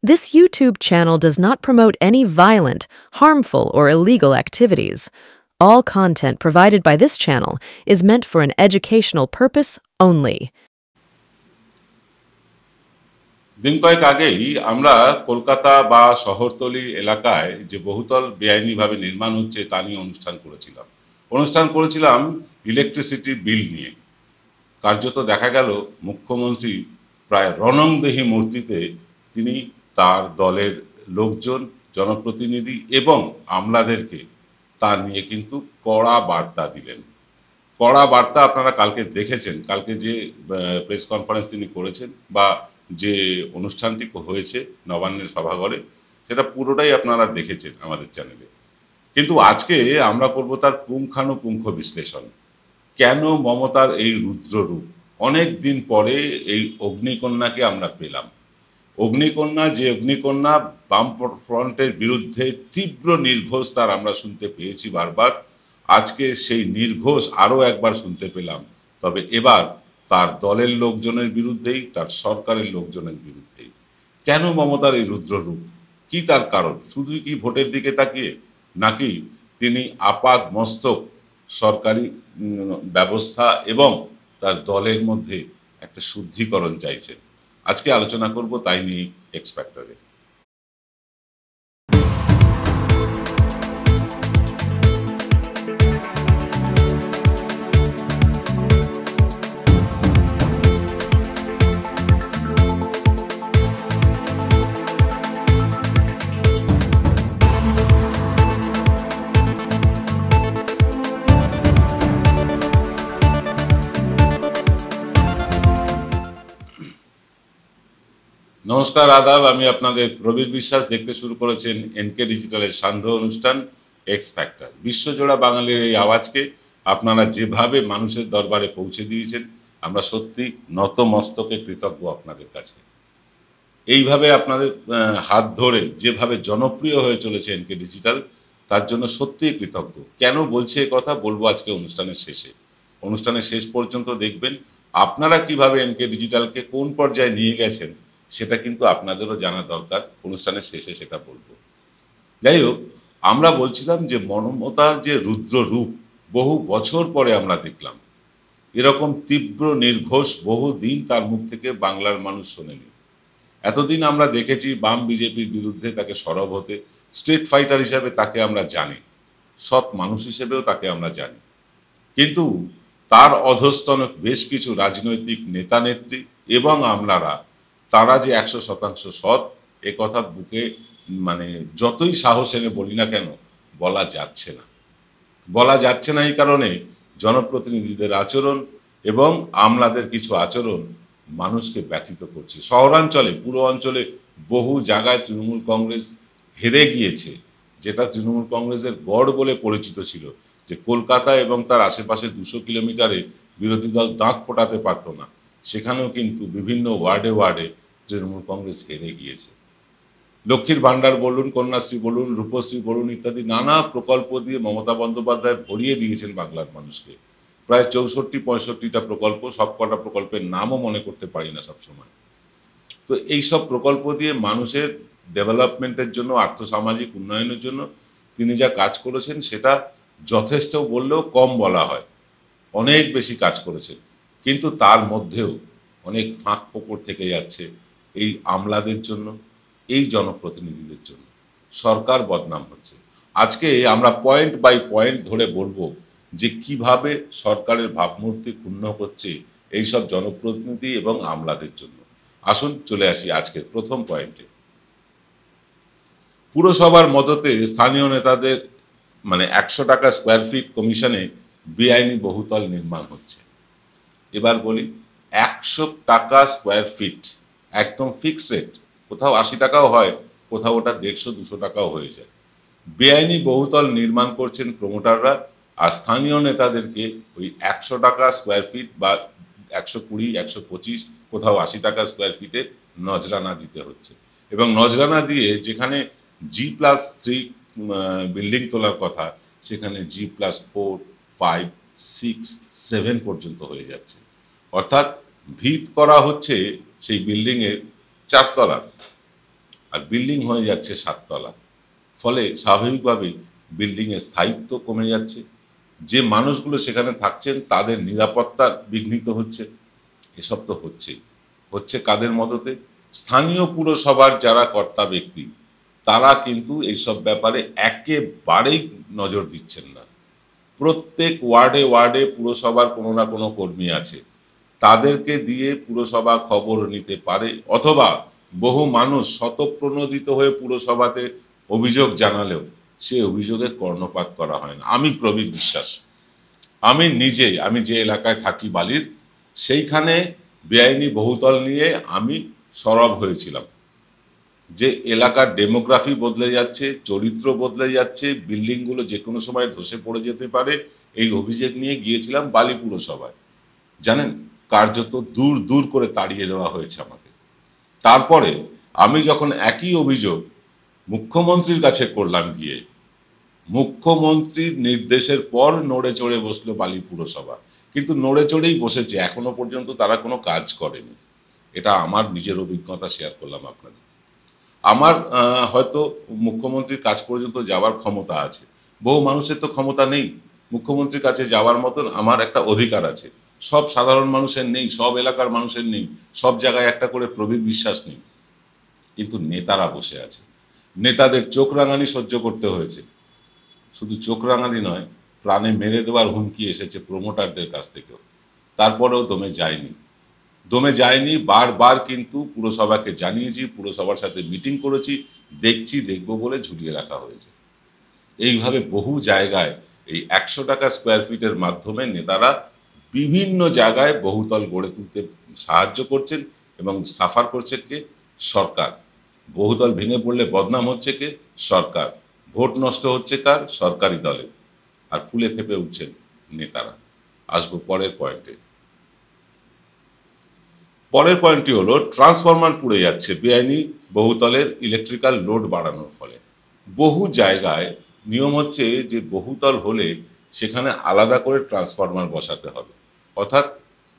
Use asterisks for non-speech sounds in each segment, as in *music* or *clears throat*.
This YouTube channel does not promote any violent, harmful, or illegal activities. All content provided by this channel is meant for an purpose only. দিন কয়েক আগেই আমরা কলকাতা বা শহরতলি এলাকায় যে বহুতল বেআইনিভাবে নির্মাণ হচ্ছে তা নিয়ে অনুষ্ঠান করেছিলাম অনুষ্ঠান করেছিলাম ইলেকট্রিসিটি বিল নিয়ে কার্যত দেখা গেল মুখ্যমন্ত্রী প্রায় রণংদেহী মূর্তিতে তিনি তার দলের লোকজন জনপ্রতিনিধি এবং আমলাদেরকে তা নিয়ে কিন্তু কড়া বার্তা দিলেন কড়া বার্তা আপনারা কালকে দেখেছেন কালকে যে প্রেস কনফারেন্স তিনি করেছেন বা যে অনুষ্ঠানটি হয়েছে নবান্নের সভাঘরে সেটা পুরোটাই আপনারা দেখেছেন আমাদের চ্যানেলে কিন্তু আজকে আমরা করব তার পুঙ্খানুপুঙ্খ বিশ্লেষণ কেন মমতার এই রুদ্ররূপ অনেক দিন পরে এই অগ্নিকন্যাকে আমরা পেলাম অগ্নিকন্যা যে অগ্নিকন্যা বাম ফ্রন্টের বিরুদ্ধে তীব্র নির্ঘোষ তার আমরা শুনতে পেয়েছি বারবার আজকে সেই নির্ঘোষ আরও একবার শুনতে পেলাম তবে এবার তার দলের লোকজনের বিরুদ্ধেই তার সরকারের লোকজনের বিরুদ্ধেই কেন মমতার এই রুদ্ররূপ কি তার কারণ শুধুই কি ভোটের দিকে তাকিয়ে নাকি তিনি আপাত মস্তক সরকারি ব্যবস্থা এবং তার দলের মধ্যে একটা শুদ্ধিকরণ চাইছেন আজকে আলোচনা করব তাই নিয়ে এক্স নমস্কার আদাব আমি আপনাদের প্রবীর বিশ্বাস দেখতে শুরু করেছেন এনকে ডিজিটালের সান্ধ্য অনুষ্ঠান এক্স ফ্যাক্টর বিশ্বজোড়া বাঙালির এই আওয়াজকে আপনারা যেভাবে মানুষের দরবারে পৌঁছে দিয়েছেন আমরা সত্যি নতমস্তকে কৃতজ্ঞ আপনাদের কাছে এইভাবে আপনাদের হাত ধরে যেভাবে জনপ্রিয় হয়ে চলেছে এনকে ডিজিটাল তার জন্য সত্যিই কৃতজ্ঞ কেন বলছে এ কথা বলবো আজকে অনুষ্ঠানের শেষে অনুষ্ঠানের শেষ পর্যন্ত দেখবেন আপনারা কিভাবে এনকে ডিজিটালকে কোন পর্যায়ে নিয়ে গেছেন সেটা কিন্তু আপনাদেরও জানা দরকার অনুষ্ঠানের শেষে সেটা বলবো যাই হোক আমরা বলছিলাম যে মনমতার যে রুদ্র রূপ বহু বছর পরে আমরা দেখলাম এরকম তীব্র নির্ঘোষ বহুদিন তার মুখ থেকে বাংলার মানুষ শোনেনি এতদিন আমরা দেখেছি বাম বিজেপির বিরুদ্ধে তাকে সরব হতে স্ট্রিট ফাইটার হিসেবে তাকে আমরা জানি সৎ মানুষ হিসেবেও তাকে আমরা জানি কিন্তু তার অধস্তন বেশ কিছু রাজনৈতিক নেতা নেত্রী এবং আমলারা তারা যে একশো শতাংশ সৎ এ কথা বুকে মানে যতই সাহস এনে বলি না কেন বলা যাচ্ছে না বলা যাচ্ছে না এই কারণে জনপ্রতিনিধিদের আচরণ এবং আমলাদের কিছু আচরণ মানুষকে ব্যথিত করছে শহরাঞ্চলে পুরো অঞ্চলে বহু জায়গায় তৃণমূল কংগ্রেস হেরে গিয়েছে যেটা তৃণমূল কংগ্রেসের গড় বলে পরিচিত ছিল যে কলকাতা এবং তার আশেপাশে দুশো কিলোমিটারে বিরোধী দল দাঁত ফোটাতে পারত না সেখানেও কিন্তু বিভিন্ন ওয়ার্ডে ওয়ার্ডে তৃণমূল কংগ্রেস হেরে গিয়েছে লক্ষ্মীর ভাণ্ডার বলুন কন্যাশ্রী বলুন রূপশ্রী বলুন ইত্যাদি নানা প্রকল্প দিয়ে মমতা বন্দ্যোপাধ্যায় ভরিয়ে দিয়েছেন বাংলার মানুষকে প্রায় চৌষট্টি পঁয়ষট্টিটা প্রকল্প সব কটা প্রকল্পের নামও মনে করতে পারি না সবসময় তো এই সব প্রকল্প দিয়ে মানুষের ডেভেলপমেন্টের জন্য আর্থসামাজিক উন্নয়নের জন্য তিনি যা কাজ করেছেন সেটা যথেষ্ট বললেও কম বলা হয় অনেক বেশি কাজ করেছেন কিন্তু তার মধ্যেও অনেক ফাঁক পোকর থেকে যাচ্ছে এই আমলাদের জন্য এই জনপ্রতিনিধিদের জন্য সরকার বদনাম হচ্ছে আজকে আমরা পয়েন্ট বাই পয়েন্ট ধরে বলবো যে কিভাবে সরকারের ভাবমূর্তি ক্ষুণ্ণ হচ্ছে এইসব জনপ্রতিনিধি এবং আমলাদের জন্য আসুন চলে আসি আজকের প্রথম পয়েন্টে পুরসভার মদতে স্থানীয় নেতাদের মানে একশো টাকা স্কোয়ার ফিট কমিশনে বেআইনি বহুতল নির্মাণ হচ্ছে এবার বলি একশো টাকা স্কোয়ার ফিট একদম ফিক্সড কোথাও আশি টাকাও হয় কোথাও ওটা দেড়শো দুশো টাকাও হয়ে যায় বেআইনি বহুতল নির্মাণ করছেন প্রমোটাররা আর স্থানীয় নেতাদেরকে ওই একশো টাকা স্কোয়ার ফিট বা একশো কুড়ি একশো পঁচিশ কোথাও আশি টাকা স্কোয়ার ফিটে নজরানা দিতে হচ্ছে এবং নজরানা দিয়ে যেখানে জি প্লাস থ্রি বিল্ডিং তোলার কথা সেখানে G plus four five six seven পর্যন্ত হয়ে যাচ্ছে অর্থাৎ ভিত করা হচ্ছে সেই বিল্ডিংয়ের চারতলার আর বিল্ডিং হয়ে যাচ্ছে সাততলা ফলে স্বাভাবিকভাবেই বিল্ডিংয়ের স্থায়িত্ব কমে যাচ্ছে যে মানুষগুলো সেখানে থাকছেন তাদের নিরাপত্তা বিঘ্নিত হচ্ছে এসব তো হচ্ছেই হচ্ছে কাদের মদতে স্থানীয় পুরসভার যারা কর্তা ব্যক্তি তারা কিন্তু এইসব ব্যাপারে একেবারেই নজর দিচ্ছেন না প্রত্যেক ওয়ার্ডে ওয়ার্ডে পুরসভার কোনো না কোনো কর্মী আছে তাদেরকে দিয়ে পুরসভা খবর নিতে পারে অথবা বহু মানুষ শতপ্রণোদিত হয়ে পুরসভাতে অভিযোগ জানালেও সে অভিযোগে কর্ণপাত করা হয় না আমি প্রবীর বিশ্বাস আমি নিজে আমি যে এলাকায় থাকি বালির সেইখানে বেআইনি বহুতল নিয়ে আমি সরব হয়েছিলাম যে এলাকার ডেমোগ্রাফি বদলে যাচ্ছে চরিত্র বদলে যাচ্ছে বিল্ডিংগুলো যে কোনো সময় ধসে পড়ে যেতে পারে এই অভিযোগ নিয়ে গিয়েছিলাম বালি পুরসভায় জানেন কার্যত দূর দূর করে তাড়িয়ে দেওয়া হয়েছে আমাকে তারপরে আমি যখন একই অভিযোগ মুখ্যমন্ত্রীর কাছে করলাম গিয়ে মুখ্যমন্ত্রীর নির্দেশের পর নড়ে চড়ে বসলো বালি পুরসভা কিন্তু নড়ে চড়েই বসেছে এখনো পর্যন্ত তারা কোনো কাজ করেনি এটা আমার নিজের অভিজ্ঞতা শেয়ার করলাম আপনাদের আমার হয়তো মুখ্যমন্ত্রীর কাজ পর্যন্ত যাওয়ার ক্ষমতা আছে বহু মানুষের তো ক্ষমতা নেই মুখ্যমন্ত্রীর কাছে যাওয়ার মতন আমার একটা অধিকার আছে সব সাধারণ মানুষের নেই সব এলাকার মানুষের নেই সব জায়গায় একটা করে প্রবীর বিশ্বাস নেই কিন্তু নেতারা বসে আছে নেতাদের চোখ রাঙানি সহ্য করতে হয়েছে শুধু চোখ রাঙানি নয় প্রাণে মেরে দেওয়ার হুমকি এসেছে প্রমোটারদের কাছ থেকেও তারপরেও দমে যায়নি দমে যায়নি বারবার কিন্তু পুরসভাকে জানিয়েছি পুরসভার সাথে মিটিং করেছি দেখছি দেখব বলে ঝুলিয়ে রাখা হয়েছে এইভাবে বহু জায়গায় এই একশো টাকা স্কোয়ার ফিটের মাধ্যমে নেতারা বিভিন্ন জায়গায় বহুতল গড়ে তুলতে সাহায্য করছেন এবং সাফার করছে কে সরকার বহুতল ভেঙে পড়লে বদনাম হচ্ছে কে সরকার ভোট নষ্ট হচ্ছে কার সরকারি দলে আর ফুলে ফেপে উঠছেন নেতারা আসবো পরের পয়েন্টে পরের পয়েন্টটি হলো ট্রান্সফরমার পুড়ে যাচ্ছে বেআইনি বহুতলের ইলেকট্রিক্যাল লোড বাড়ানোর ফলে বহু জায়গায় নিয়ম হচ্ছে যে বহুতল হলে সেখানে আলাদা করে ট্রান্সফরমার বসাতে হবে অর্থাৎ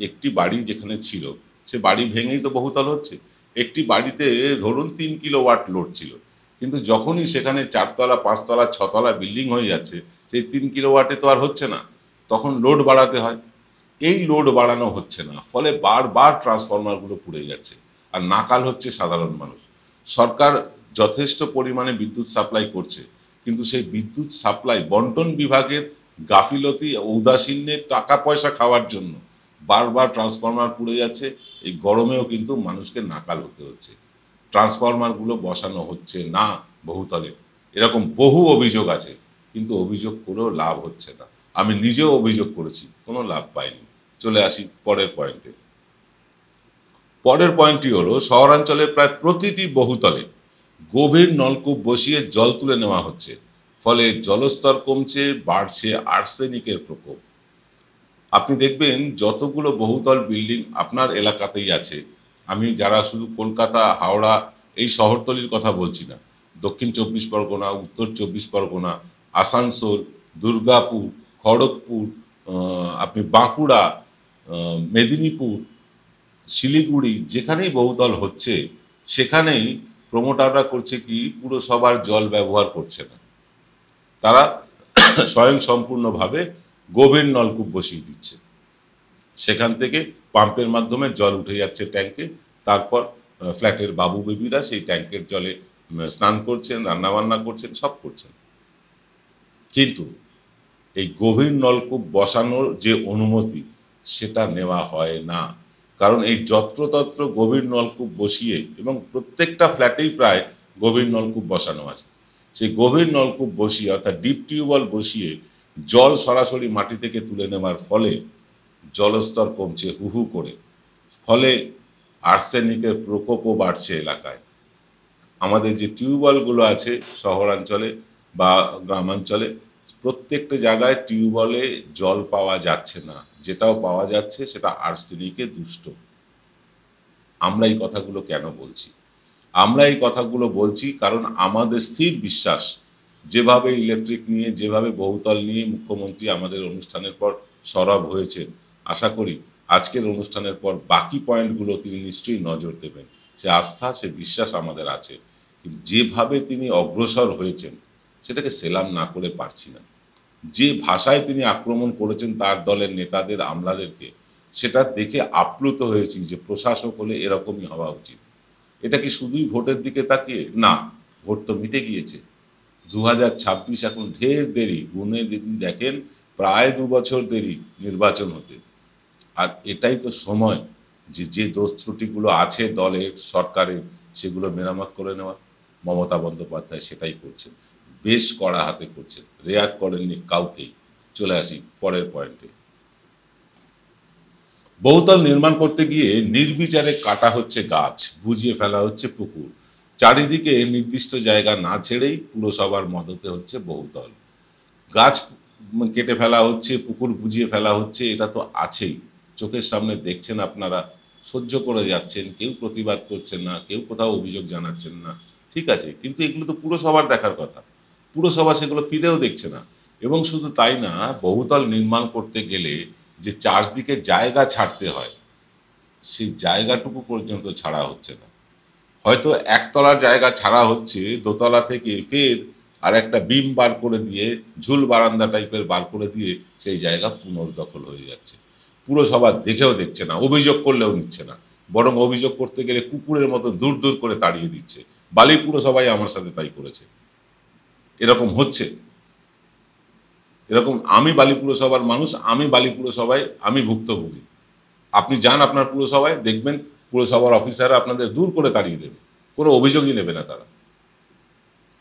একটি বাড়ি যেখানে ছিল সে বাড়ি ভেঙেই তো বহুতল হচ্ছে একটি বাড়িতে ধরুন তিন কিলো ওয়াট লোড ছিল কিন্তু যখনই সেখানে চারতলা পাঁচতলা ছতলা বিল্ডিং হয়ে যাচ্ছে সেই তিন কিলো ওয়াটে তো আর হচ্ছে না তখন লোড বাড়াতে হয় এই লোড বাড়ানো হচ্ছে না ফলে বারবার ট্রান্সফরমারগুলো পুড়ে যাচ্ছে আর নাকাল হচ্ছে সাধারণ মানুষ সরকার যথেষ্ট পরিমাণে বিদ্যুৎ সাপ্লাই করছে কিন্তু সেই বিদ্যুৎ সাপ্লাই বন্টন বিভাগের গাফিলতি ঔদাসীন্যের টাকা পয়সা খাওয়ার জন্য বারবার ট্রান্সফরমার পুড়ে যাচ্ছে এই গরমেও কিন্তু মানুষকে নাকাল হতে হচ্ছে ট্রান্সফরমারগুলো বসানো হচ্ছে না বহুতলে এরকম বহু অভিযোগ আছে কিন্তু অভিযোগ করেও লাভ হচ্ছে না আমি নিজেও অভিযোগ করেছি কোনো লাভ পাইনি চলে আসি পরের পয়েন্টে পরের পয়েন্টটি হলো শহরাঞ্চলে প্রায় প্রতিটি বহুতলে গভীর নলকূপ বসিয়ে জল তুলে নেওয়া হচ্ছে ফলে জলস্তর কমছে বাড়ছে আর্সেনিকের প্রকোপ আপনি দেখবেন যতগুলো বহুতল বিল্ডিং আপনার এলাকাতেই আছে আমি যারা শুধু কলকাতা হাওড়া এই শহরতলির কথা বলছি না দক্ষিণ চব্বিশ পরগনা উত্তর চব্বিশ পরগনা আসানসোল দুর্গাপুর খড়গপুর আপনি বাঁকুড়া মেদিনীপুর শিলিগুড়ি যেখানেই বহুতল হচ্ছে সেখানেই প্রমোটাররা করছে কি সবার জল ব্যবহার করছে না তারা *coughs* স্বয়ং সম্পূর্ণভাবে গভীর নলকূপ বসিয়ে দিচ্ছে সেখান থেকে পাম্পের মাধ্যমে জল উঠে যাচ্ছে ট্যাঙ্কে তারপর ফ্ল্যাটের বাবু বেবিরা সেই ট্যাঙ্কের জলে স্নান করছেন রান্নাবান্না করছেন সব করছেন কিন্তু এই গভীর নলকূপ বসানোর যে অনুমতি সেটা নেওয়া হয় না কারণ এই যত্রতত্র গভীর নলকূপ বসিয়ে এবং প্রত্যেকটা ফ্ল্যাটেই প্রায় গভীর নলকূপ বসানো আছে সেই গভীর নলকূপ বসিয়ে অর্থাৎ ডিপ টিউবওয়েল বসিয়ে জল সরাসরি মাটি থেকে তুলে নেওয়ার ফলে জলস্তর কমছে হুহু করে ফলে আর্সেনিকের প্রকোপও বাড়ছে এলাকায় আমাদের যে টিউবওয়েলগুলো আছে শহরাঞ্চলে বা গ্রামাঞ্চলে প্রত্যেকটা জায়গায় টিউবওয়েলে জল পাওয়া যাচ্ছে না যেটাও পাওয়া যাচ্ছে সেটা আর্সেনিকে দুষ্ট আমরা এই কথাগুলো কেন বলছি আমরা এই কথাগুলো বলছি কারণ আমাদের স্থির বিশ্বাস যেভাবে ইলেকট্রিক নিয়ে যেভাবে বহুতল নিয়ে মুখ্যমন্ত্রী আমাদের অনুষ্ঠানের পর সরব হয়েছে আশা করি আজকের অনুষ্ঠানের পর বাকি পয়েন্টগুলো তিনি নিশ্চয়ই নজর দেবেন সে আস্থা সে বিশ্বাস আমাদের আছে কিন্তু যেভাবে তিনি অগ্রসর হয়েছেন সেটাকে সেলাম না করে পারছি না যে ভাষায় তিনি আক্রমণ করেছেন তার দলের নেতাদের আমলাদেরকে সেটা দেখে আপ্লুত হয়েছি যে প্রশাসক হলে এরকমই হওয়া উচিত এটা কি শুধুই ভোটের দিকে তাকিয়ে না ভোট তো মিটে গিয়েছে দু এখন ঢের দেরি গুনে যদি দেখেন প্রায় দু বছর দেরি নির্বাচন হতে আর এটাই তো সময় যে যে দোষ ত্রুটিগুলো আছে দলের সরকারের সেগুলো মেরামত করে নেওয়ার মমতা বন্দ্যোপাধ্যায় সেটাই করছেন বেশ কড়া হাতে করছেন রেয়াক করেননি কাউকেই চলে আসি পরের পয়েন্টে বহুতল নির্মাণ করতে গিয়ে নির্বিচারে কাটা হচ্ছে গাছ বুঝিয়ে ফেলা হচ্ছে পুকুর চারিদিকে নির্দিষ্ট জায়গা না ছেড়েই পুরসভার মদতে হচ্ছে বহুতল গাছ কেটে ফেলা হচ্ছে পুকুর বুঝিয়ে ফেলা হচ্ছে এটা তো আছেই চোখের সামনে দেখছেন আপনারা সহ্য করে যাচ্ছেন কেউ প্রতিবাদ করছেন না কেউ কোথাও অভিযোগ জানাচ্ছেন না ঠিক আছে কিন্তু এগুলো তো পুরসভার দেখার কথা পুরসভা সেগুলো ফিরেও দেখছে না এবং শুধু তাই না বহুতল নির্মাণ করতে গেলে যে চারদিকে জায়গা ছাড়তে হয় সেই জায়গাটুকু পর্যন্ত ছাড়া হচ্ছে না হয়তো একতলার জায়গা ছাড়া হচ্ছে দোতলা থেকে ফের আর একটা বিম বার করে দিয়ে ঝুল বারান্দা টাইপের বার করে দিয়ে সেই জায়গা পুনর্দখল হয়ে যাচ্ছে পুরসভা দেখেও দেখছে না অভিযোগ করলেও নিচ্ছে না বরং অভিযোগ করতে গেলে কুকুরের মতো দূর দূর করে তাড়িয়ে দিচ্ছে বালি পুরসভাই আমার সাথে তাই করেছে এরকম হচ্ছে এরকম আমি বালি পুরসভার মানুষ আমি বালি পুরসভায় আমি ভুক্তভোগী আপনি যান আপনার পুরসভায় দেখবেন পুরসভার অফিসাররা আপনাদের দূর করে তাড়িয়ে দেবে কোনো অভিযোগই নেবে না তারা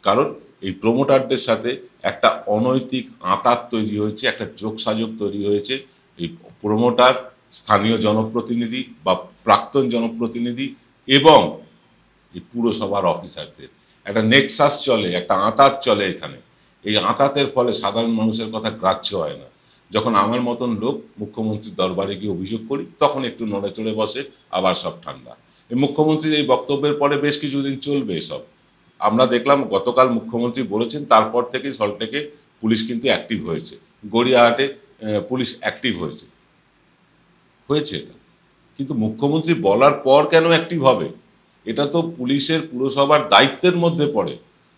কারণ এই প্রমোটারদের সাথে একটা অনৈতিক আঁতাত তৈরি হয়েছে একটা যোগসাযোগ তৈরি হয়েছে এই প্রমোটার স্থানীয় জনপ্রতিনিধি বা প্রাক্তন জনপ্রতিনিধি এবং এই পুরসভার অফিসারদের একটা নেক্সাস চলে একটা আঁতাত চলে এখানে এই আঁতাতের ফলে সাধারণ মানুষের কথা গ্রাহ্য হয় না যখন আমার মতন লোক মুখ্যমন্ত্রীর দরবারে গিয়ে অভিযোগ করি তখন একটু নড়েচড়ে বসে আবার সব ঠান্ডা এই মুখ্যমন্ত্রীর এই বক্তব্যের পরে বেশ কিছুদিন চলবে এসব আমরা দেখলাম গতকাল মুখ্যমন্ত্রী বলেছেন তারপর থেকেই সল্টেকে পুলিশ কিন্তু অ্যাক্টিভ হয়েছে গড়িয়াহাটে পুলিশ অ্যাক্টিভ হয়েছে হয়েছে কিন্তু মুখ্যমন্ত্রী বলার পর কেন অ্যাক্টিভ হবে এটা তো পুলিশের পুরসভার দায়িত্বের মধ্যে পড়ে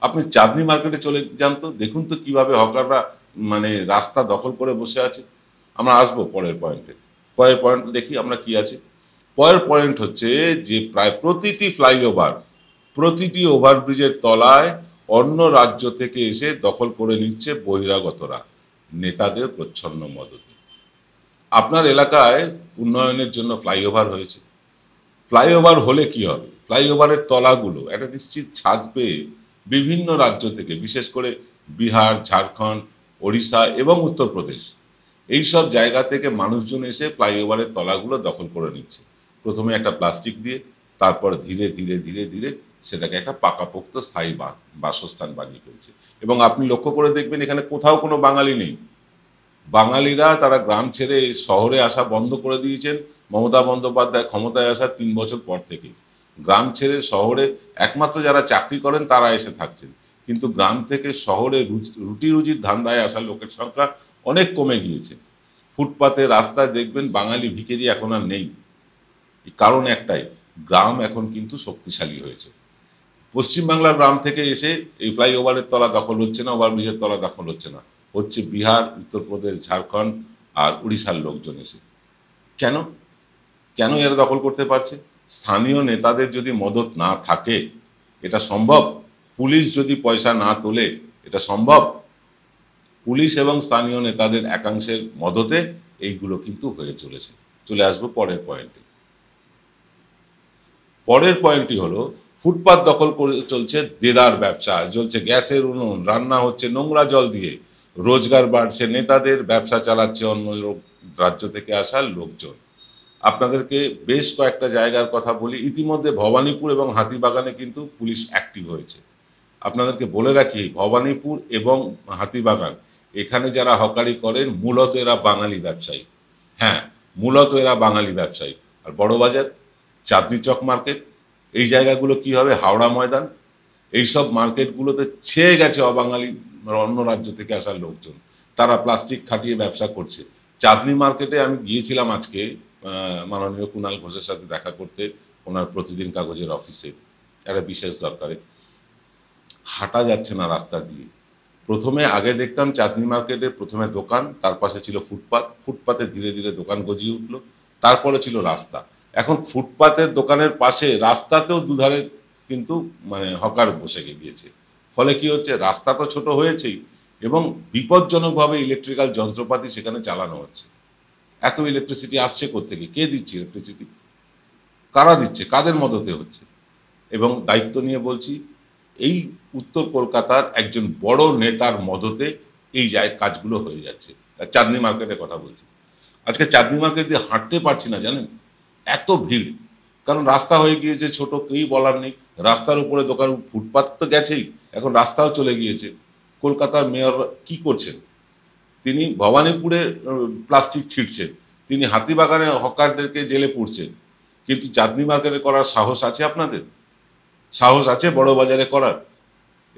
আপনি চাঁদনি মার্কেটে চলে যান তো দেখুন তো কিভাবে হকাররা মানে রাস্তা দখল করে বসে আছে আমরা আসবো পরের পয়েন্টে পরের পয়েন্ট দেখি আমরা কি আছে পরের পয়েন্ট হচ্ছে যে প্রায় প্রতিটি ফ্লাইওভার প্রতিটি ওভারব্রিজের তলায় অন্য রাজ্য থেকে এসে দখল করে নিচ্ছে বহিরাগতরা নেতাদের প্রচ্ছন্ন মদত আপনার এলাকায় উন্নয়নের জন্য ফ্লাইওভার হয়েছে ফ্লাইওভার হলে কি হবে ফ্লাইওভারের তলাগুলো একটা নিশ্চিত ছাদ পেয়ে বিভিন্ন রাজ্য থেকে বিশেষ করে বিহার ঝাড়খণ্ড ওড়িশা এবং উত্তরপ্রদেশ এইসব জায়গা থেকে মানুষজন এসে ফ্লাইওভারের তলাগুলো দখল করে নিচ্ছে প্রথমে একটা প্লাস্টিক দিয়ে তারপর ধীরে ধীরে ধীরে ধীরে সেটাকে একটা পাকাপোক্ত স্থায়ী বাসস্থান বানিয়ে ফেলছে এবং আপনি লক্ষ্য করে দেখবেন এখানে কোথাও কোনো বাঙালি নেই বাঙালিরা তারা গ্রাম ছেড়ে শহরে আসা বন্ধ করে দিয়েছেন মমতা বন্দ্যোপাধ্যায় ক্ষমতায় আসার তিন বছর পর থেকে গ্রাম ছেড়ে শহরে একমাত্র যারা চাকরি করেন তারা এসে থাকছেন কিন্তু গ্রাম থেকে শহরে রুটি রুজির ধান্দায় আসা লোকের সংখ্যা অনেক কমে গিয়েছে ফুটপাতে রাস্তায় দেখবেন বাঙালি ভিকেরি এখন আর নেই কারণ একটাই গ্রাম এখন কিন্তু শক্তিশালী হয়েছে পশ্চিমবাংলার গ্রাম থেকে এসে এই ফ্লাইওভারের তলা দখল হচ্ছে না ওভারব্রিজের তলা দখল হচ্ছে না হচ্ছে বিহার উত্তরপ্রদেশ ঝাড়খণ্ড আর উড়িষ্যার লোকজন এসে কেন কেন এরা দখল করতে পারছে স্থানীয় নেতাদের যদি মদত না থাকে এটা সম্ভব পুলিশ যদি পয়সা না তোলে এটা সম্ভব পুলিশ এবং স্থানীয় নেতাদের একাংশের মদতে এইগুলো কিন্তু হয়ে চলেছে চলে আসবো পরের পয়েন্টে পরের পয়েন্টটি হলো ফুটপাত দখল করে চলছে দেদার ব্যবসা চলছে গ্যাসের উনুন রান্না হচ্ছে নোংরা জল দিয়ে রোজগার বাড়ছে নেতাদের ব্যবসা চালাচ্ছে অন্য রাজ্য থেকে আসা লোকজন আপনাদেরকে বেশ কয়েকটা জায়গার কথা বলি ইতিমধ্যে ভবানীপুর এবং হাতিবাগানে কিন্তু পুলিশ অ্যাক্টিভ হয়েছে আপনাদেরকে বলে রাখি ভবানীপুর এবং হাতিবাগান এখানে যারা হকারি করেন মূলত এরা বাঙালি ব্যবসায়ী হ্যাঁ মূলত এরা বাঙালি ব্যবসায়ী আর বড়বাজার চাঁদনি চক মার্কেট এই জায়গাগুলো কি হবে হাওড়া ময়দান এইসব মার্কেটগুলোতে ছেয়ে গেছে অবাঙালি অন্য রাজ্য থেকে আসার লোকজন তারা প্লাস্টিক খাটিয়ে ব্যবসা করছে চাঁদনি মার্কেটে আমি গিয়েছিলাম আজকে মাননীয় কুণাল ঘোষের সাথে দেখা করতে ওনার প্রতিদিন কাগজের অফিসে একটা বিশেষ দরকারে হাঁটা যাচ্ছে না রাস্তা দিয়ে প্রথমে আগে দেখতাম চাঁদনি মার্কেটে প্রথমে দোকান তার পাশে ছিল ফুটপাত ফুটপাতে ধীরে ধীরে দোকান গজিয়ে উঠলো তারপরে ছিল রাস্তা এখন ফুটপাতের দোকানের পাশে রাস্তাতেও দুধারে কিন্তু মানে হকার বসে গিয়েছে ফলে কি হচ্ছে রাস্তা তো ছোট হয়েছেই এবং বিপজ্জনকভাবে ইলেকট্রিক্যাল যন্ত্রপাতি সেখানে চালানো হচ্ছে এত ইলেকট্রিসিটি আসছে থেকে কে দিচ্ছে ইলেকট্রিসিটি কারা দিচ্ছে কাদের মদতে হচ্ছে এবং দায়িত্ব নিয়ে বলছি এই উত্তর কলকাতার একজন বড় নেতার মদতে এই যায় কাজগুলো হয়ে যাচ্ছে চাঁদনি মার্কেটের কথা বলছি আজকে চাঁদনি মার্কেট দিয়ে হাঁটতে পারছি না জানেন এত ভিড় কারণ রাস্তা হয়ে গিয়েছে ছোট কেই বলার নেই রাস্তার উপরে দোকান ফুটপাত তো গেছেই এখন রাস্তাও চলে গিয়েছে কলকাতার মেয়র কি করছেন তিনি ভবানীপুরে প্লাস্টিক ছিঁড়ছে তিনি হাতিবাগানে হকারদেরকে জেলে পড়ছেন কিন্তু চাঁদনি মার্কেটে করার সাহস আছে আপনাদের সাহস আছে বড় বাজারে করার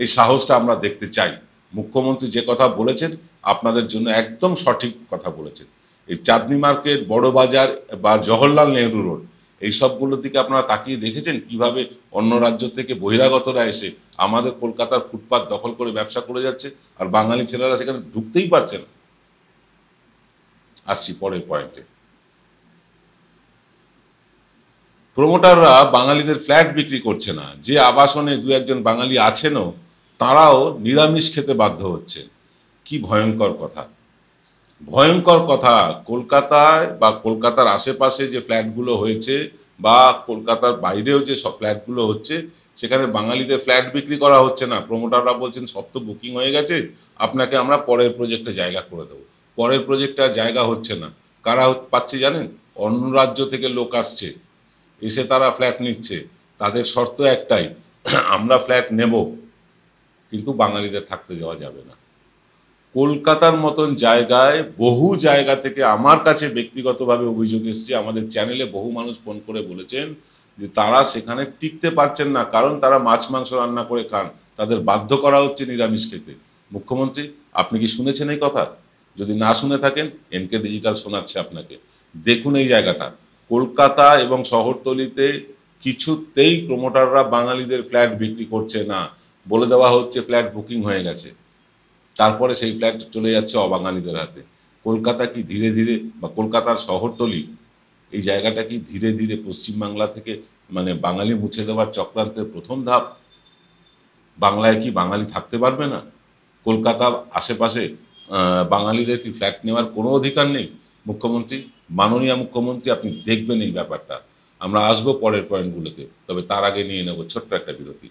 এই সাহসটা আমরা দেখতে চাই মুখ্যমন্ত্রী যে কথা বলেছেন আপনাদের জন্য একদম সঠিক কথা বলেছেন এই চাঁদনি মার্কেট বড় বাজার বা জওহরলাল নেহরু রোড এই সবগুলোর দিকে আপনারা তাকিয়ে দেখেছেন কিভাবে অন্য রাজ্য থেকে বহিরাগতরা এসে আমাদের কলকাতার ফুটপাত দখল করে ব্যবসা করে যাচ্ছে আর বাঙালি ছেলেরা সেখানে ঢুকতেই পারছে না আসছি পরের পয়েন্টে প্রমোটাররা বাঙালিদের ফ্ল্যাট বিক্রি করছে না যে আবাসনে দু একজন বাঙালি আছেনও তারাও নিরামিষ খেতে বাধ্য হচ্ছে কি ভয়ঙ্কর কথা ভয়ঙ্কর কথা কলকাতায় বা কলকাতার আশেপাশে যে ফ্ল্যাটগুলো হয়েছে বা কলকাতার বাইরেও যে সব ফ্ল্যাটগুলো হচ্ছে সেখানে বাঙালিদের ফ্ল্যাট বিক্রি করা হচ্ছে না প্রমোটাররা বলছেন সব তো বুকিং হয়ে গেছে আপনাকে আমরা পরের প্রজেক্টে জায়গা করে দেবো পরের প্রজেক্টে আর জায়গা হচ্ছে না কারা পাচ্ছে জানেন অন্য রাজ্য থেকে লোক আসছে এসে তারা ফ্ল্যাট নিচ্ছে তাদের শর্ত একটাই *clears throat* আমরা ফ্ল্যাট নেব কিন্তু বাঙালিদের থাকতে দেওয়া যাবে না কলকাতার মতন জায়গায় বহু জায়গা থেকে আমার কাছে ব্যক্তিগতভাবে অভিযোগ এসছে আমাদের চ্যানেলে বহু মানুষ ফোন করে বলেছেন যে তারা সেখানে টিকতে পারছেন না কারণ তারা মাছ মাংস রান্না করে খান তাদের বাধ্য করা হচ্ছে নিরামিষ খেতে মুখ্যমন্ত্রী আপনি কি শুনেছেন এই কথা যদি না শুনে থাকেন এনকে ডিজিটাল শোনাচ্ছে আপনাকে দেখুন এই জায়গাটা কলকাতা এবং শহরতলিতে কিছুতেই প্রমোটাররা বাঙালিদের ফ্ল্যাট বিক্রি করছে না বলে দেওয়া হচ্ছে ফ্ল্যাট বুকিং হয়ে গেছে তারপরে সেই ফ্ল্যাট চলে যাচ্ছে অবাঙালিদের হাতে কলকাতা কি ধীরে ধীরে বা কলকাতার শহরতলি এই জায়গাটা কি ধীরে ধীরে পশ্চিমবাংলা থেকে মানে বাঙালি মুছে দেওয়ার চক্রান্তের প্রথম ধাপ বাংলায় কি বাঙালি থাকতে পারবে না কলকাতা আশেপাশে বাঙালিদের কি ফ্ল্যাট নেওয়ার কোনো অধিকার নেই মুখ্যমন্ত্রী মাননীয় মুখ্যমন্ত্রী আপনি দেখবেন এই ব্যাপারটা আমরা আসবো পরের পয়েন্টগুলোতে তবে তার আগে নিয়ে নেব ছোট্ট একটা বিরতি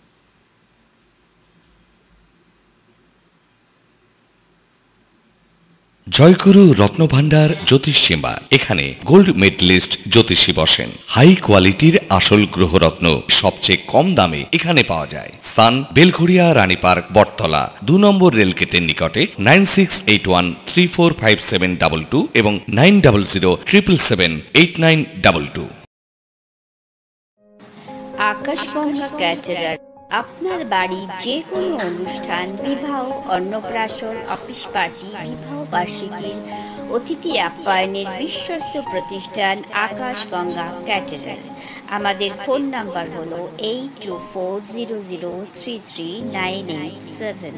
জয়গুরু রত্নভাণ্ডার জ্যোতিষ এখানে গোল্ড মেডেলিস্ট জ্যোতিষী বসেন হাই কোয়ালিটির আসল গ্রহরত্ন সবচেয়ে কম দামে এখানে পাওয়া যায় স্থান বেলঘড়িয়া রানী পার্ক বটতলা দু নম্বর রেলগেটের নিকটে nine six eight one three four five seven double two এবং nine double zero triple seven eight nine double two Akash আপনার বাড়ির যে কোনো অনুষ্ঠান বিবাহ অন্নপ্রাশন অফিস পার্টি বিবাহ বার্ষিকীর অতিথি আপ্যায়নের বিশ্বস্ত প্রতিষ্ঠান আকাশ গঙ্গা ক্যাটারার আমাদের ফোন নাম্বার হলো eight two four zero zero three three nine eight seven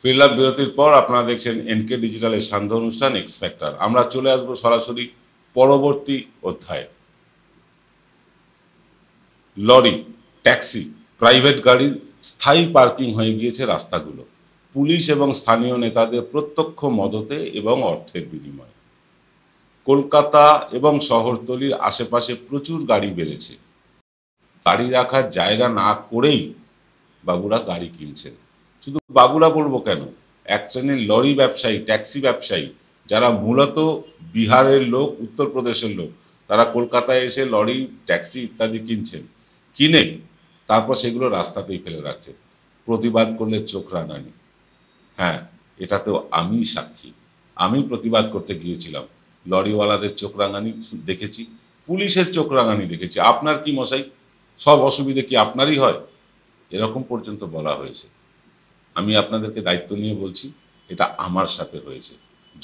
ফিরলাম বিরতির পর আপনারা দেখছেন এনকে ডিজিটালের সান্ধ্য অনুষ্ঠান এক্সপেক্টার আমরা চলে আসব সরাসরি পরবর্তী অধ্যায় লরি ট্যাক্সি প্রাইভেট গাড়ির স্থায়ী পার্কিং হয়ে গিয়েছে রাস্তাগুলো পুলিশ এবং স্থানীয় নেতাদের প্রত্যক্ষ মদতে এবং অর্থের বিনিময়ে কলকাতা এবং শহরতলির আশেপাশে প্রচুর গাড়ি বেড়েছে গাড়ি রাখার জায়গা না করেই বাবুরা গাড়ি কিনছেন শুধু বাবুরা বলবো কেন এক শ্রেণীর লরি ব্যবসায়ী ট্যাক্সি ব্যবসায়ী যারা মূলত বিহারের লোক উত্তরপ্রদেশের লোক তারা কলকাতায় এসে লরি ট্যাক্সি ইত্যাদি কিনছেন কিনে তারপর সেগুলো রাস্তাতেই ফেলে রাখছে প্রতিবাদ করলে চোখ রাঙানি হ্যাঁ এটাতেও আমি সাক্ষী আমি প্রতিবাদ করতে গিয়েছিলাম লরিওয়ালাদের চোখ রাঙানি দেখেছি পুলিশের চোখ রাঙানি দেখেছি আপনার কি মশাই সব অসুবিধে কি আপনারই হয় এরকম পর্যন্ত বলা হয়েছে আমি আপনাদেরকে দায়িত্ব নিয়ে বলছি এটা আমার সাথে হয়েছে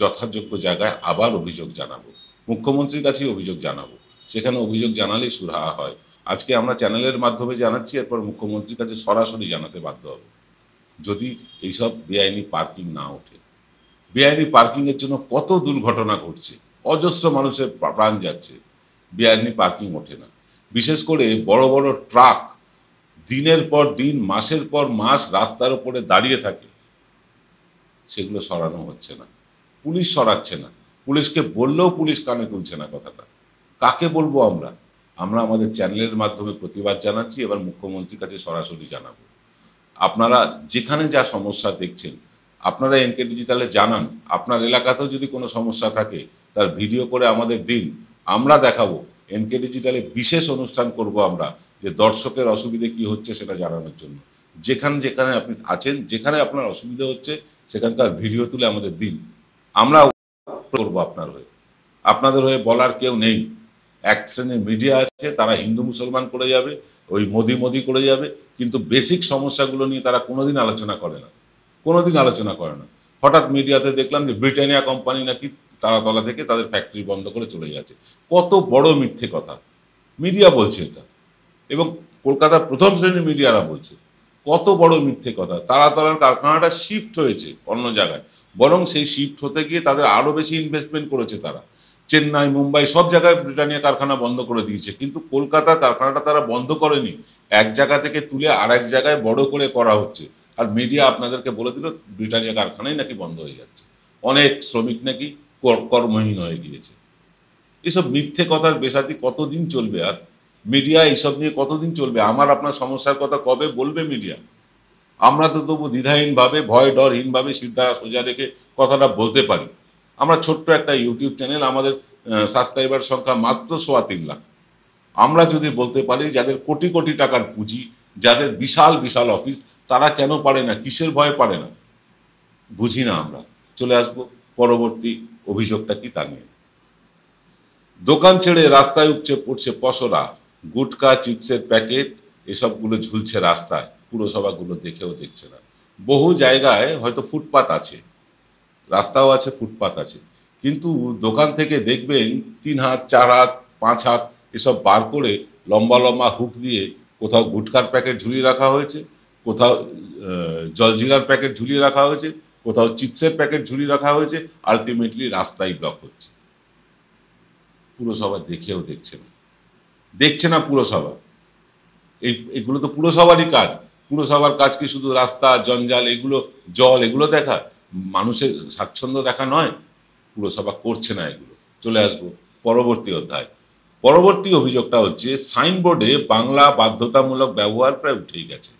যথাযোগ্য জায়গায় আবার অভিযোগ জানাবো মুখ্যমন্ত্রীর কাছেই অভিযোগ জানাবো সেখানে অভিযোগ জানালেই সুরাহা হয় আজকে আমরা চ্যানেলের মাধ্যমে জানাচ্ছি এরপর মুখ্যমন্ত্রীর কাছে সরাসরি জানাতে বাধ্য হবে যদি এইসব বেআইনি পার্কিং না ওঠে বেআইনি পার্কিংয়ের জন্য কত দুর্ঘটনা ঘটছে অজস্র মানুষের প্রাণ যাচ্ছে বেআইনি পার্কিং ওঠে না বিশেষ করে বড় বড় ট্রাক দিনের পর দিন মাসের পর মাস রাস্তার উপরে দাঁড়িয়ে থাকে সেগুলো সরানো হচ্ছে না পুলিশ সরাচ্ছে না পুলিশকে বললেও পুলিশ কানে তুলছে না কথাটা কাকে বলবো আমরা আমরা আমাদের চ্যানেলের মাধ্যমে প্রতিবাদ জানাচ্ছি এবার মুখ্যমন্ত্রীর কাছে সরাসরি জানাব আপনারা যেখানে যা সমস্যা দেখছেন আপনারা এনকে ডিজিটালে জানান আপনার এলাকাতেও যদি কোনো সমস্যা থাকে তার ভিডিও করে আমাদের দিন আমরা দেখাবো এনকে ডিজিটালে বিশেষ অনুষ্ঠান করব আমরা যে দর্শকের অসুবিধে কি হচ্ছে সেটা জানানোর জন্য যেখানে যেখানে আপনি আছেন যেখানে আপনার অসুবিধা হচ্ছে সেখানকার ভিডিও তুলে আমাদের দিন আমরা করবো আপনার হয়ে আপনাদের হয়ে বলার কেউ নেই এক শ্রেণীর মিডিয়া আছে তারা হিন্দু মুসলমান করে যাবে ওই মোদি মোদি করে যাবে কিন্তু বেসিক সমস্যাগুলো নিয়ে তারা কোনোদিন আলোচনা করে না কোনোদিন আলোচনা করে না হঠাৎ মিডিয়াতে দেখলাম যে ব্রিটানিয়া কোম্পানি নাকি তারাতলা থেকে তাদের ফ্যাক্টরি বন্ধ করে চলে যাচ্ছে কত বড় মিথ্যে কথা মিডিয়া বলছে এটা এবং কলকাতার প্রথম শ্রেণীর মিডিয়ারা বলছে কত বড় মিথ্যে কথা তারাতলার কারখানাটা শিফট হয়েছে অন্য জায়গায় বরং সেই শিফট হতে গিয়ে তাদের আরও বেশি ইনভেস্টমেন্ট করেছে তারা চেন্নাই মুম্বাই সব জায়গায় ব্রিটানিয়া কারখানা বন্ধ করে দিয়েছে কিন্তু কলকাতার কারখানাটা তারা বন্ধ করেনি এক জায়গা থেকে তুলে আর এক জায়গায় বড় করে করা হচ্ছে আর মিডিয়া আপনাদেরকে বলে দিল ব্রিটানিয়া কারখানাই নাকি বন্ধ হয়ে যাচ্ছে অনেক শ্রমিক নাকি কর্মহীন হয়ে গিয়েছে এসব মিথ্যে কথার বেসাতি কতদিন চলবে আর মিডিয়া এইসব নিয়ে কতদিন চলবে আমার আপনার সমস্যার কথা কবে বলবে মিডিয়া আমরা তো তবু দ্বিধাহীনভাবে ভয় ডরহীনভাবে সিদ্ধারা সোজা রেখে কথাটা বলতে পারি আমরা ছোট্ট একটা ইউটিউব চ্যানেল আমাদের সাবস্ক্রাইবার সংখ্যা মাত্র সোয়া তিন লাখ আমরা যদি বলতে পারি যাদের কোটি কোটি টাকার পুঁজি যাদের বিশাল বিশাল অফিস তারা কেন পারে না কিসের ভয়ে পারে না বুঝি না আমরা চলে আসব পরবর্তী অভিযোগটা কি তা নিয়ে দোকান ছেড়ে রাস্তায় উপচে পড়ছে পশরা গুটকা চিপসের প্যাকেট এসবগুলো ঝুলছে রাস্তায় পুরসভাগুলো দেখেও দেখছে না বহু জায়গায় হয়তো ফুটপাত আছে রাস্তাও আছে ফুটপাত আছে কিন্তু দোকান থেকে দেখবেন তিন হাত চার হাত পাঁচ হাত এসব বার করে লম্বা লম্বা হুক দিয়ে কোথাও গুটকার প্যাকেট ঝুলিয়ে রাখা হয়েছে কোথাও জলজিরার প্যাকেট ঝুলিয়ে রাখা হয়েছে কোথাও চিপসের প্যাকেট ঝুলিয়ে রাখা হয়েছে আলটিমেটলি রাস্তাই ব্লক হচ্ছে পুরসভা দেখেও দেখছে না দেখছে না পুরসভা এই এগুলো তো পুরসভারই কাজ পুরসভার কাজ কি শুধু রাস্তা জঞ্জাল এগুলো জল এগুলো দেখা মানুষের স্বাচ্ছন্দ্য দেখা নয় পুরসভা করছে না এগুলো চলে আসবো পরবর্তী অধ্যায় পরবর্তী অভিযোগটা হচ্ছে সাইনবোর্ডে বাংলা বাধ্যতামূলক ব্যবহার প্রায় উঠেই গেছে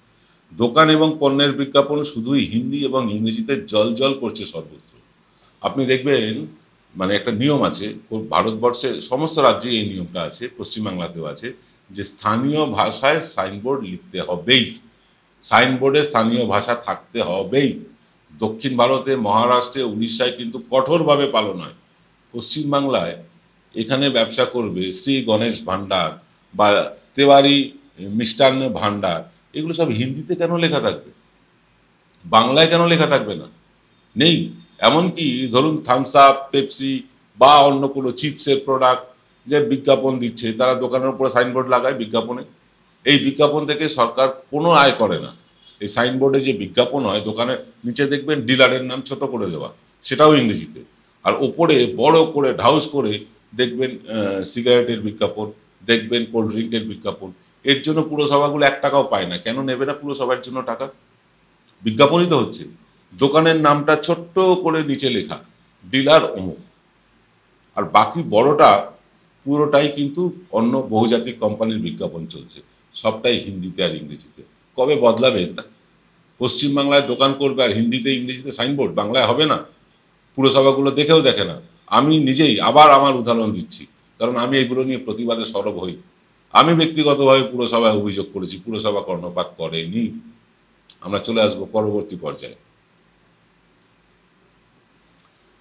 দোকান এবং পণ্যের বিজ্ঞাপন শুধুই হিন্দি এবং ইংরেজিতে জল জল করছে সর্বত্র আপনি দেখবেন মানে একটা নিয়ম আছে ভারতবর্ষের সমস্ত রাজ্যে এই নিয়মটা আছে পশ্চিমবাংলাতেও আছে যে স্থানীয় ভাষায় সাইনবোর্ড লিখতে হবেই সাইনবোর্ডে স্থানীয় ভাষা থাকতে হবেই দক্ষিণ ভারতে মহারাষ্ট্রে উড়িষ্যায় কিন্তু কঠোরভাবে পালন হয় পশ্চিমবাংলায় এখানে ব্যবসা করবে শ্রী গণেশ ভাণ্ডার বা তেওয়ারি মিষ্টান্ন ভাণ্ডার এগুলো সব হিন্দিতে কেন লেখা থাকবে বাংলায় কেন লেখা থাকবে না নেই এমনকি ধরুন থামস আপ পেপসি বা অন্য কোনো চিপসের প্রোডাক্ট যে বিজ্ঞাপন দিচ্ছে তারা দোকানের উপরে সাইনবোর্ড লাগায় বিজ্ঞাপনে এই বিজ্ঞাপন থেকে সরকার কোনো আয় করে না এই সাইনবোর্ডে যে বিজ্ঞাপন হয় দোকানের নিচে দেখবেন ডিলারের নাম ছোট করে দেওয়া সেটাও ইংরেজিতে আর ওপরে বড় করে ঢাউস করে দেখবেন সিগারেটের বিজ্ঞাপন দেখবেন কোল্ড ড্রিঙ্কের বিজ্ঞাপন এর জন্য পুরসভাগুলো এক টাকাও পায় না কেন নেবে না পুরসভার জন্য টাকা বিজ্ঞাপনই তো হচ্ছে দোকানের নামটা ছোট্ট করে নিচে লেখা ডিলার অমুক আর বাকি বড়টা পুরোটাই কিন্তু অন্য বহুজাতিক কোম্পানির বিজ্ঞাপন চলছে সবটাই হিন্দিতে আর ইংরেজিতে কবে বদলাবে এটা পশ্চিমবাংলায় দোকান করবে আর হিন্দিতে ইংরেজিতে সাইনবোর্ড বাংলায় হবে না পুরসভাগুলো দেখেও দেখে না আমি নিজেই আবার আমার উদাহরণ দিচ্ছি কারণ আমি এগুলো নিয়ে প্রতিবাদে সরব হই আমি ব্যক্তিগতভাবে পুরসভায় অভিযোগ করেছি পুরসভা কর্ণপাত করেনি আমরা চলে আসব পরবর্তী পর্যায়ে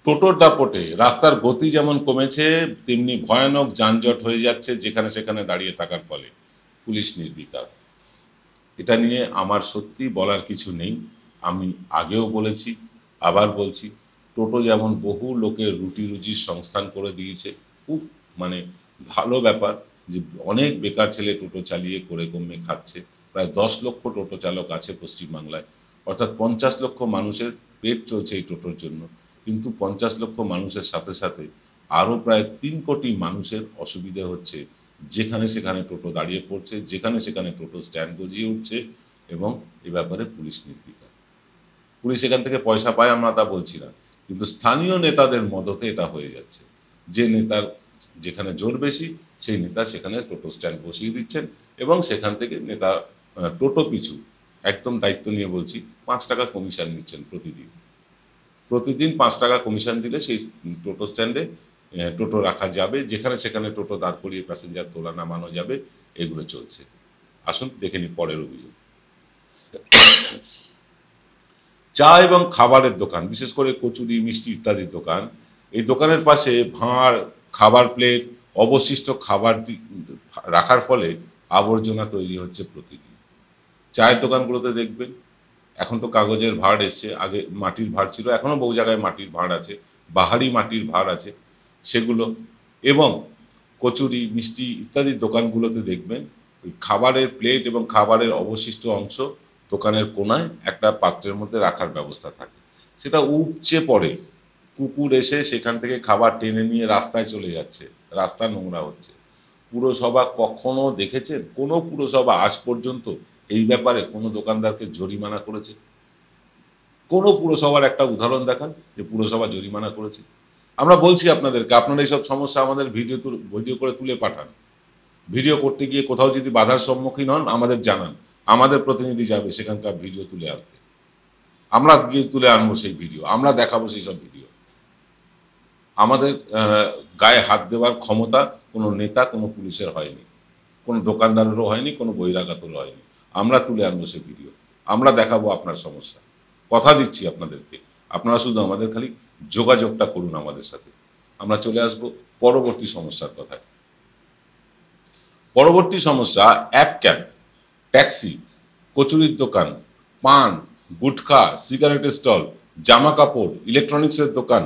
টোটোর দাপটে রাস্তার গতি যেমন কমেছে তেমনি ভয়ানক যানজট হয়ে যাচ্ছে যেখানে সেখানে দাঁড়িয়ে থাকার ফলে পুলিশ নির্বিকার এটা নিয়ে আমার সত্যি বলার কিছু নেই আমি আগেও বলেছি আবার বলছি টোটো যেমন বহু লোকের রুটি রুজির সংস্থান করে দিয়েছে খুব মানে ভালো ব্যাপার যে অনেক বেকার ছেলে টোটো চালিয়ে করে কমে খাচ্ছে প্রায় দশ লক্ষ টোটো চালক আছে পশ্চিমবাংলায় অর্থাৎ পঞ্চাশ লক্ষ মানুষের পেট চলছে এই টোটোর জন্য কিন্তু পঞ্চাশ লক্ষ মানুষের সাথে সাথে আরও প্রায় তিন কোটি মানুষের অসুবিধে হচ্ছে যেখানে সেখানে টোটো দাঁড়িয়ে পড়ছে যেখানে সেখানে টোটো স্ট্যান্ড গজিয়ে উঠছে এবং এ ব্যাপারে পুলিশ নির্বিকার পুলিশ এখান থেকে পয়সা পায় আমরা তা বলছি না কিন্তু স্থানীয় নেতাদের মদতে এটা হয়ে যাচ্ছে যে নেতার যেখানে জোর বেশি সেই নেতা সেখানে টোটো স্ট্যান্ড বসিয়ে দিচ্ছেন এবং সেখান থেকে নেতা টোটো পিছু একদম দায়িত্ব নিয়ে বলছি পাঁচ টাকা কমিশন নিচ্ছেন প্রতিদিন প্রতিদিন পাঁচ টাকা কমিশন দিলে সেই টোটো স্ট্যান্ডে টোটো রাখা যাবে যেখানে সেখানে টোটো দাঁড় করিয়ে প্যাসেঞ্জার তোলা নামানো যাবে এগুলো চলছে আসুন দেখে নিই পরের অভিযোগ চা এবং খাবারের দোকান বিশেষ করে কচুরি মিষ্টি ইত্যাদির দোকান এই দোকানের পাশে ভাঁড় খাবার প্লেট অবশিষ্ট খাবার রাখার ফলে আবর্জনা তৈরি হচ্ছে প্রতিদিন চায়ের দোকানগুলোতে দেখবেন এখন তো কাগজের ভাঁড় এসছে আগে মাটির ভাঁড় ছিল এখনও বহু জায়গায় মাটির ভাঁড় আছে বাহারি মাটির ভাঁড় আছে সেগুলো এবং কচুরি মিষ্টি ইত্যাদি দোকানগুলোতে দেখবেন ওই খাবারের প্লেট এবং খাবারের অবশিষ্ট অংশ দোকানের কোনায় একটা পাত্রের মধ্যে রাখার ব্যবস্থা থাকে সেটা উপচে পড়ে কুকুর এসে সেখান থেকে খাবার টেনে নিয়ে রাস্তায় চলে যাচ্ছে রাস্তা নোংরা হচ্ছে পুরসভা কখনো দেখেছেন কোনো পুরসভা আজ পর্যন্ত এই ব্যাপারে কোনো দোকানদারকে জরিমানা করেছে কোনো পুরসভার একটা উদাহরণ দেখান যে পুরসভা জরিমানা করেছে আমরা বলছি আপনাদেরকে আপনারা এইসব সমস্যা আমাদের ভিডিও ভিডিও করে তুলে পাঠান ভিডিও করতে গিয়ে কোথাও যদি বাধার সম্মুখীন হন আমাদের জানান আমাদের প্রতিনিধি যাবে সেখানকার ভিডিও তুলে আনতে আমরা গিয়ে তুলে আনবো সেই ভিডিও আমরা দেখাবো সেই সব ভিডিও আমাদের গায়ে হাত দেওয়ার ক্ষমতা কোনো নেতা কোনো পুলিশের হয়নি কোনো দোকানদারেরও হয়নি কোনো বহিরাগতেরও হয়নি আমরা তুলে আনবো সেই ভিডিও আমরা দেখাবো আপনার সমস্যা কথা দিচ্ছি আপনাদেরকে আপনারা শুধু আমাদের খালি যোগাযোগটা করুন আমাদের সাথে আমরা চলে আসব পরবর্তী সমস্যার কথায় পরবর্তী সমস্যা অ্যাপ ক্যাব ট্যাক্সি কচুরির দোকান পান গুটখা সিগারেটের স্টল জামা কাপড় ইলেকট্রনিক্সের দোকান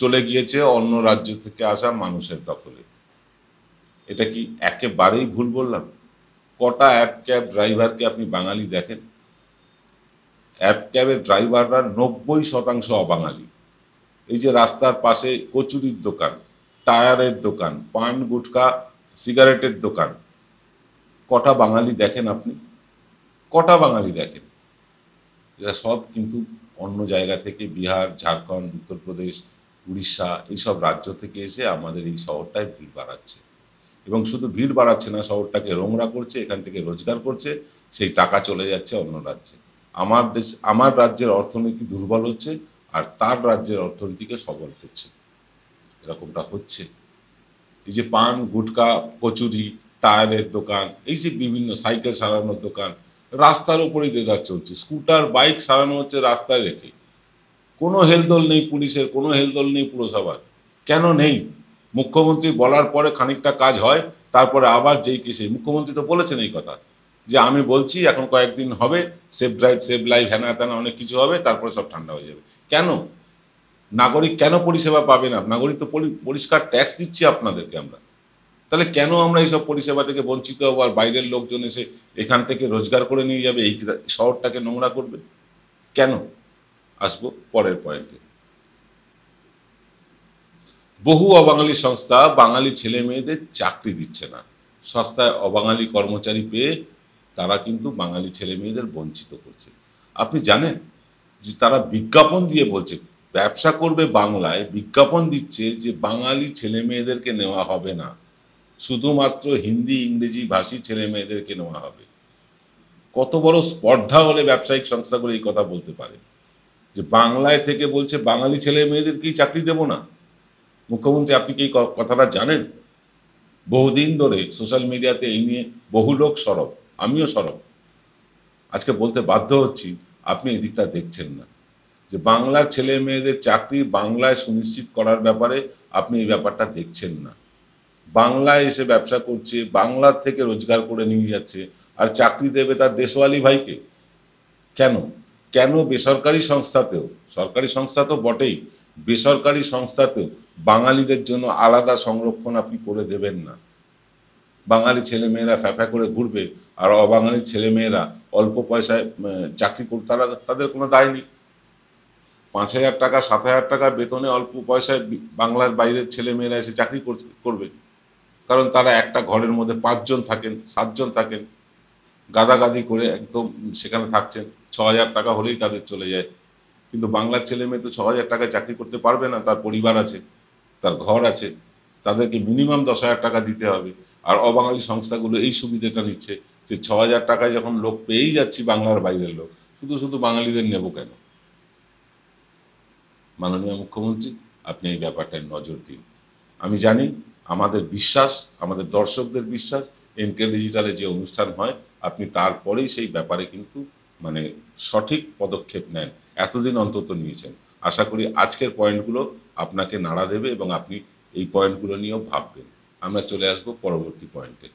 চলে গিয়েছে অন্য রাজ্য থেকে আসা মানুষের দখলে এটা কি একেবারেই ভুল বললাম কটা অ্যাপ ক্যাব ড্রাইভারকে আপনি বাঙালি দেখেন অ্যাপ ক্যাবের ড্রাইভাররা নব্বই শতাংশ অবাঙালি এই যে রাস্তার পাশে কচুরির দোকান টায়ারের দোকান পান গুটকা সিগারেটের দোকান কটা বাঙালি দেখেন আপনি কটা বাঙালি দেখেন এরা সব কিন্তু অন্য জায়গা থেকে বিহার ঝাড়খণ্ড উত্তরপ্রদেশ উড়িষ্যা এইসব রাজ্য থেকে এসে আমাদের এই শহরটায় ভিড় বাড়াচ্ছে এবং শুধু ভিড় বাড়াচ্ছে না শহরটাকে রোংরা করছে এখান থেকে রোজগার করছে সেই টাকা চলে যাচ্ছে অন্য রাজ্যে আমার দেশ আমার রাজ্যের অর্থনীতি দুর্বল হচ্ছে আর তার রাজ্যের অর্থনীতিকে সবল করছে এরকমটা হচ্ছে এই যে পান গুটকা কচুরি টায়ারের দোকান এই যে বিভিন্ন সাইকেল সারানোর দোকান রাস্তার উপরেই দেদার চলছে স্কুটার বাইক সারানো হচ্ছে রাস্তায় রেখে কোনো হেলদোল নেই পুলিশের কোনো হেলদোল নেই পুরসভার কেন নেই মুখ্যমন্ত্রী বলার পরে খানিকটা কাজ হয় তারপরে আবার যেই কিসে মুখ্যমন্ত্রী তো বলেছেন এই কথা যে আমি বলছি এখন কয়েকদিন হবে সেফ ড্রাইভ সেফ লাইভ হ্যানা ত্যানা অনেক কিছু হবে তারপরে সব ঠান্ডা হয়ে যাবে কেন নাগরিক কেন পরিষেবা পাবে না নাগরিক তো পরিষ্কার ট্যাক্স দিচ্ছি আপনাদেরকে আমরা তাহলে কেন আমরা এইসব পরিষেবা থেকে বঞ্চিত হবো আর বাইরের লোকজন এসে এখান থেকে রোজগার করে নিয়ে যাবে এই শহরটাকে নোংরা করবে কেন আসবো পরের পয়েন্টে বহু অবাঙালি সংস্থা বাঙালি ছেলে মেয়েদের চাকরি দিচ্ছে না সস্তায় অবাঙালি কর্মচারী পেয়ে তারা কিন্তু বাঙালি ছেলে মেয়েদের বঞ্চিত করছে আপনি জানেন যে তারা বিজ্ঞাপন দিয়ে বলছে ব্যবসা করবে বাংলায় বিজ্ঞাপন দিচ্ছে যে বাঙালি ছেলে মেয়েদেরকে নেওয়া হবে না শুধুমাত্র হিন্দি ইংরেজি ভাষী ছেলে মেয়েদেরকে নেওয়া হবে কত বড় স্পর্ধা হলে ব্যবসায়িক সংস্থাগুলো এই কথা বলতে পারে যে বাংলায় থেকে বলছে বাঙালি ছেলে মেয়েদেরকেই চাকরি দেব না মুখ্যমন্ত্রী আপনি কি কথাটা জানেন বহুদিন ধরে সোশ্যাল মিডিয়াতে এই নিয়ে বহু লোক সরব আমিও সরব আজকে বলতে বাধ্য হচ্ছি আপনি এদিকটা দেখছেন না যে বাংলার ছেলে মেয়েদের চাকরি বাংলায় সুনিশ্চিত করার ব্যাপারে আপনি এই ব্যাপারটা দেখছেন না বাংলায় এসে ব্যবসা করছে বাংলার থেকে রোজগার করে নিয়ে যাচ্ছে আর চাকরি দেবে তার দেশওয়ালি ভাইকে কেন কেন বেসরকারি সংস্থাতেও সরকারি সংস্থা তো বটেই বেসরকারি সংস্থাতেও বাঙালিদের জন্য আলাদা সংরক্ষণ আপনি করে দেবেন না বাঙালি ছেলেমেয়েরা ফ্যাফা করে ঘুরবে আর ছেলে ছেলেমেয়েরা অল্প পয়সায় চাকরি করতে তারা তাদের কোনো দায় নেই পাঁচ হাজার টাকা সাত হাজার টাকা বেতনে অল্প পয়সায় বাংলার বাইরের ছেলেমেয়েরা এসে চাকরি করবে কারণ তারা একটা ঘরের মধ্যে পাঁচজন থাকেন সাতজন থাকেন গাদাগাদি করে একদম সেখানে থাকছেন ছ হাজার টাকা হলেই তাদের চলে যায় কিন্তু বাংলার ছেলে মেয়ে তো ছ হাজার টাকায় চাকরি করতে পারবে না তার পরিবার আছে তার ঘর আছে তাদেরকে মিনিমাম দশ হাজার টাকা দিতে হবে আর অবাঙালি সংস্থাগুলো এই সুবিধাটা নিচ্ছে যে ছ হাজার টাকায় যখন লোক পেয়েই যাচ্ছি বাংলার বাইরের লোক শুধু শুধু বাঙালিদের নেব কেন মাননীয় মুখ্যমন্ত্রী আপনি এই ব্যাপারটায় নজর দিন আমি জানি আমাদের বিশ্বাস আমাদের দর্শকদের বিশ্বাস এম কে ডিজিটালে যে অনুষ্ঠান হয় আপনি তারপরেই সেই ব্যাপারে কিন্তু মানে সঠিক পদক্ষেপ নেন এতদিন অন্তত নিয়েছেন আশা করি আজকের পয়েন্টগুলো আপনাকে নাড়া দেবে এবং আপনি এই পয়েন্টগুলো নিয়েও ভাববেন আমরা চলে আসব পরবর্তী পয়েন্টে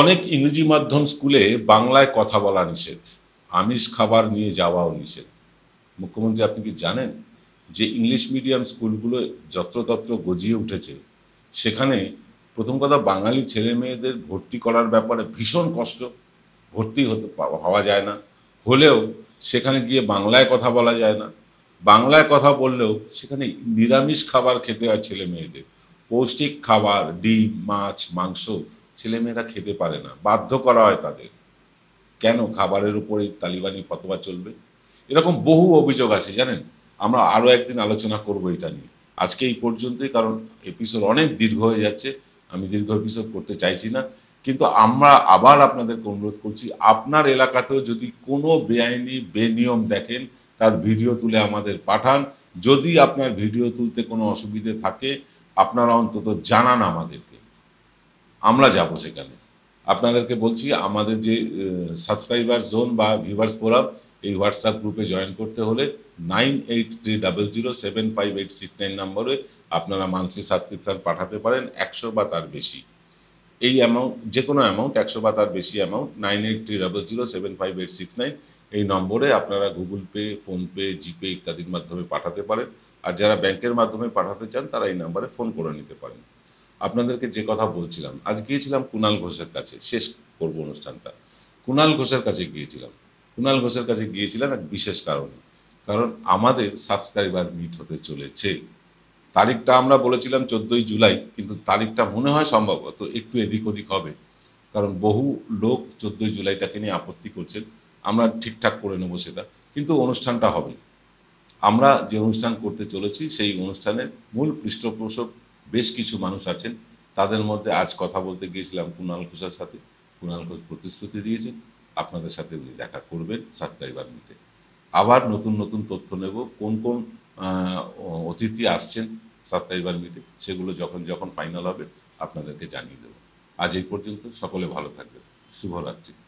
অনেক ইংরেজি মাধ্যম স্কুলে বাংলায় কথা বলা নিষেধ আমিষ খাবার নিয়ে যাওয়াও নিষেধ মুখ্যমন্ত্রী আপনি কি জানেন যে ইংলিশ মিডিয়াম স্কুলগুলো যত্রতত্র গজিয়ে উঠেছে সেখানে প্রথম কথা বাঙালি ছেলে মেয়েদের ভর্তি করার ব্যাপারে ভীষণ কষ্ট ভর্তি হতে হওয়া যায় না হলেও সেখানে গিয়ে বাংলায় কথা বলা যায় না বাংলায় কথা বললেও সেখানে নিরামিষ খাবার খেতে হয় ছেলে মেয়েদের পৌষ্টিক খাবার ডিম মাছ মাংস ছেলেমেয়েরা খেতে পারে না বাধ্য করা হয় তাদের কেন খাবারের উপরে তালিবানি ফতোয়া চলবে এরকম বহু অভিযোগ আছে জানেন আমরা আরও একদিন আলোচনা করব এটা নিয়ে আজকে এই পর্যন্তই কারণ এপিসোড অনেক দীর্ঘ হয়ে যাচ্ছে আমি দীর্ঘ এপিসোড করতে চাইছি না কিন্তু আমরা আবার আপনাদেরকে অনুরোধ করছি আপনার এলাকাতেও যদি কোনো বেআইনি বেনিয়ম দেখেন তার ভিডিও তুলে আমাদের পাঠান যদি আপনার ভিডিও তুলতে কোনো অসুবিধে থাকে আপনারা অন্তত জানান আমাদেরকে আমরা যাব সেখানে আপনাদেরকে বলছি আমাদের যে সাবস্ক্রাইবার জোন বা ভিভার্স ফোরাম এই হোয়াটসঅ্যাপ গ্রুপে জয়েন করতে হলে nine eight three double zero seven five eight six nine নম্বরে আপনারা মান্থলি সাবস্ক্রিপশান পাঠাতে পারেন একশো বা তার বেশি এই অ্যামাউন্ট যে কোনো অ্যামাউন্ট একশো বা তার বেশি amount nine eight three double zero seven five eight six nine এই নম্বরে আপনারা গুগল পে ফোনপে জিপে ইত্যাদির মাধ্যমে পাঠাতে পারেন আর যারা ব্যাংকের মাধ্যমে পাঠাতে চান তারা এই নম্বরে ফোন করে নিতে পারেন আপনাদেরকে যে কথা বলছিলাম আজ গিয়েছিলাম কুণাল ঘোষের কাছে শেষ করব অনুষ্ঠানটা কুনাল ঘোষের কাছে গিয়েছিলাম কুনাল ঘোষের কাছে গিয়েছিলাম এক বিশেষ কারণে কারণ আমাদের সাবস্ক্রাইবার মিট হতে চলেছে তারিখটা আমরা বলেছিলাম চোদ্দোই জুলাই কিন্তু তারিখটা মনে হয় সম্ভবত একটু এদিক ওদিক হবে কারণ বহু লোক চোদ্দোই জুলাইটাকে নিয়ে আপত্তি করছেন আমরা ঠিকঠাক করে নেবো সেটা কিন্তু অনুষ্ঠানটা হবে আমরা যে অনুষ্ঠান করতে চলেছি সেই অনুষ্ঠানের মূল পৃষ্ঠপোষক বেশ কিছু মানুষ আছেন তাদের মধ্যে আজ কথা বলতে গিয়েছিলাম কুণাল ঘোষের সাথে কুণাল ঘোষ প্রতিশ্রুতি দিয়েছেন আপনাদের সাথে উনি দেখা করবেন সাতটাইবার মিটে আবার নতুন নতুন তথ্য নেব কোন কোন অতিথি আসছেন সাতটাইবার মিটে সেগুলো যখন যখন ফাইনাল হবে আপনাদেরকে জানিয়ে দেব আজ এই পর্যন্ত সকলে ভালো থাকবেন শুভরাত্রি